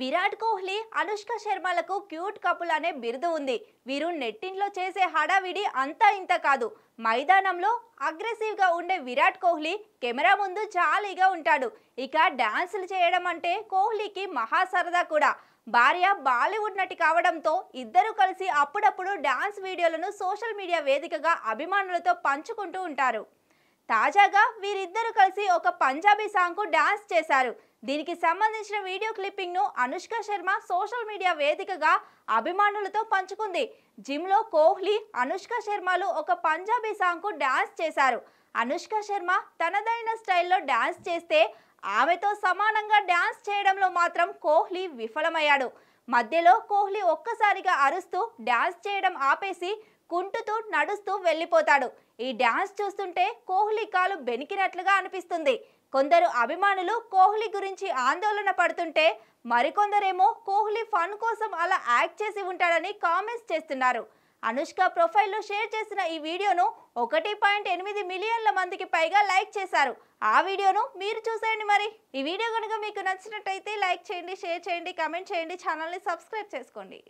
విరాట్ కోహ్లీ అనుష్క శర్మలకు cute couple అనే బిరుదు ఉంది వీరు నెట్టింట్లో చేసే హడావిడి అంతా ఇంత కాదు మైదానంలో అగ్రెసివ్గా ఉండే విరాట్ కోహ్లీ కెమెరా ముందు జాలీగా ఉంటాడు ఇక డాన్సులు చేయడం అంటే కోహ్లీకి మహా సరదా కూడా భార్య బాలీవుడ్ నటి కావడంతో ఇద్దరు కలిసి అప్పుడప్పుడు డాన్స్ వీడియోలను సోషల్ మీడియా వేదికగా అభిమానులతో పంచుకుంటూ ఉంటారు తాజాగా వీరిద్దరూ కలిసి ఒక పంజాబీ సాంగ్కు డాన్స్ చేశారు దీనికి సంబంధించిన వీడియో క్లిప్పింగ్ను అనుష్క శర్మ సోషల్ మీడియా వేదికగా అభిమానులతో పంచుకుంది జిమ్లో కోహ్లీ అనుష్క శర్మలు ఒక పంజాబీ సాంగ్కు డాన్స్ చేశారు అనుష్క శర్మ తనదైన స్టైల్లో డాన్స్ చేస్తే ఆమెతో సమానంగా డాన్స్ చేయడంలో మాత్రం కోహ్లీ విఫలమయ్యాడు మధ్యలో కోహ్లీ ఒక్కసారిగా అరుస్తూ డాన్స్ చేయడం ఆపేసి కుంటుతూ నడుస్తూ వెళ్ళిపోతాడు ఈ డ్యాన్స్ చూస్తుంటే కోహ్లీ కాలు బెనికినట్లుగా అనిపిస్తుంది కొందరు అభిమానులు కోహ్లీ గురించి ఆందోళన పడుతుంటే మరికొందరేమో కోహ్లీ ఫన్ కోసం అలా యాక్ట్ చేసి ఉంటాడని కామెంట్స్ చేస్తున్నారు అనుష్క ప్రొఫైల్లో షేర్ చేసిన ఈ వీడియోను ఒకటి పాయింట్ ఎనిమిది మిలియన్ల మందికి పైగా లైక్ చేశారు ఆ వీడియోను మీరు చూసేయండి మరి ఈ వీడియో కనుక మీకు నచ్చినట్టయితే లైక్ చేయండి షేర్ చేయండి కమెంట్ చేయండి ఛానల్ని సబ్స్క్రైబ్ చేసుకోండి